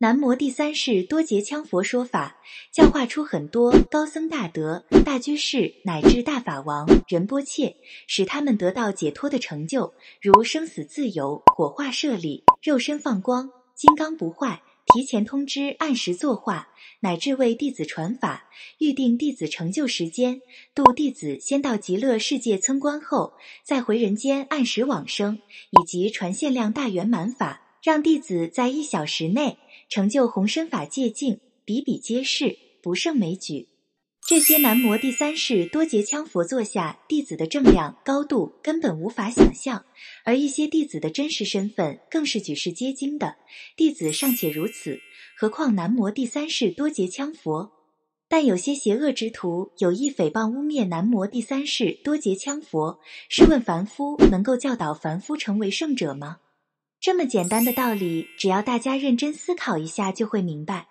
南摩第三世多杰羌佛说法，教化出很多高僧大德、大居士乃至大法王仁波切，使他们得到解脱的成就，如生死自由、火化舍利、肉身放光、金刚不坏、提前通知、按时作化，乃至为弟子传法、预定弟子成就时间、度弟子先到极乐世界参观后再回人间按时往生，以及传限量大圆满法，让弟子在一小时内。成就红身法界境，比比皆是，不胜枚举。这些南摩第三世多杰羌佛座下弟子的正量、高度，根本无法想象。而一些弟子的真实身份，更是举世皆惊的。弟子尚且如此，何况南摩第三世多杰羌佛？但有些邪恶之徒有意诽谤污蔑南摩第三世多杰羌佛。试问凡夫能够教导凡夫成为圣者吗？这么简单的道理，只要大家认真思考一下，就会明白。